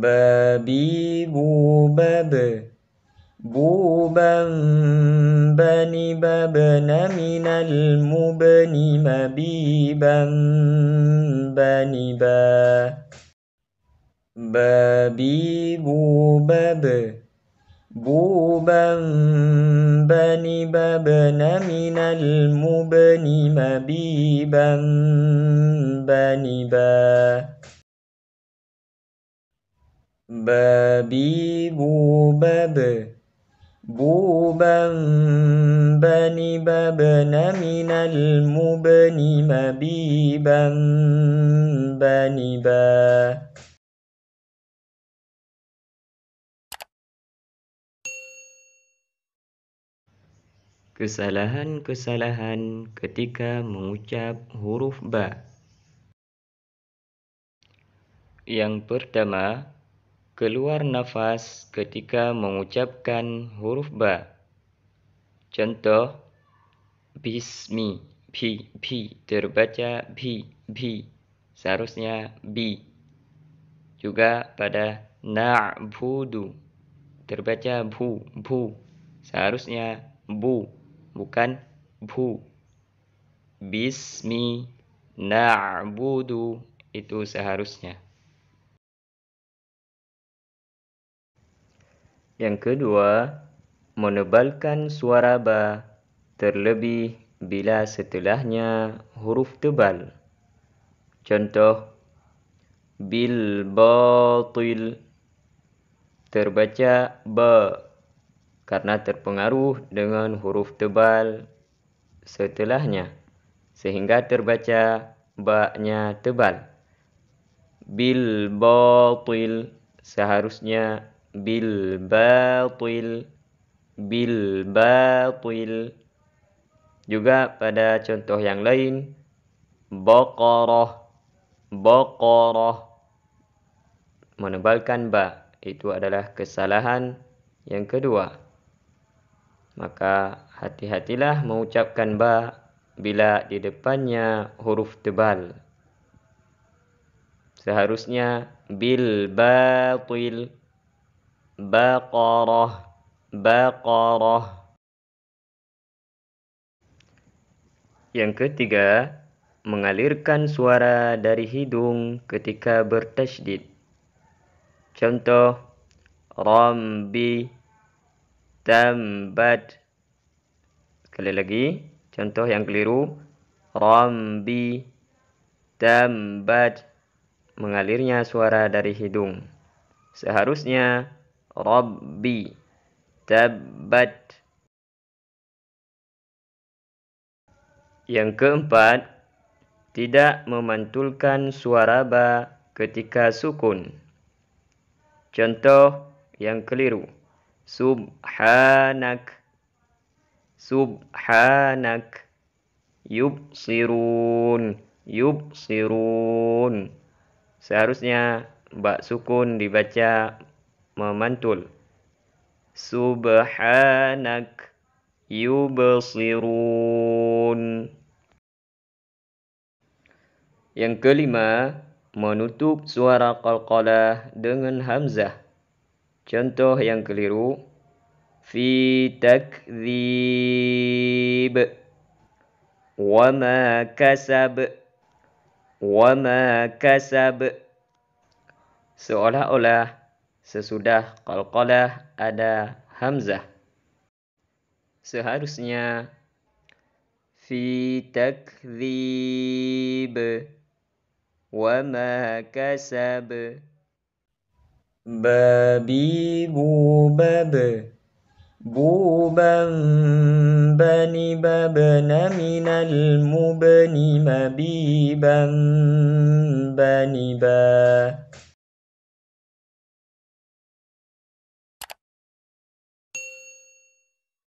بابي بوباب بوبا بني ببن من المبن مبيبا بني با بابي بوباب بوبا بني ببن من المبن مبيبا بني با Babibubab Buban bani babna Kesalahan-kesalahan ketika mengucap huruf ba Yang pertama, keluar nafas ketika mengucapkan huruf ba. Contoh, bismi, bi, bi, terbaca bi, bi, seharusnya bi. Juga pada na'budu, terbaca bu, bu, seharusnya bu, bukan bu. Bismi na'budu itu seharusnya. Yang kedua, menebalkan suara ba terlebih bila setelahnya huruf tebal. Contoh, bil batil terbaca ba karena terpengaruh dengan huruf tebal setelahnya sehingga terbaca ba-nya tebal. Bil batil seharusnya Bil bil bilbatil juga pada contoh yang lain baqarah baqarah menebalkan ba itu adalah kesalahan yang kedua maka hati-hatilah mengucapkan ba bila di depannya huruf tebal seharusnya bil batil Baqarah Baqarah Yang ketiga Mengalirkan suara dari hidung ketika bertajdid Contoh Rambi Tambat Sekali lagi Contoh yang keliru Rambi Tambat Mengalirnya suara dari hidung Seharusnya Rabbi Tabbat Yang keempat Tidak memantulkan suara ba ketika sukun Contoh yang keliru Subhanak Subhanak Yubsirun Yubsirun Seharusnya Mbak Sukun dibaca memantul subhanak yubsirun yang kelima menutup suara qalqalah dengan hamzah contoh yang keliru fi takzib. wa ma kasab wa ma kasab seolah-olah Sesudah qalqalah ada hamzah. Seharusnya fi takdzib wa ma kasab babi bubab buban bani babna minal mubni mabiban bani ba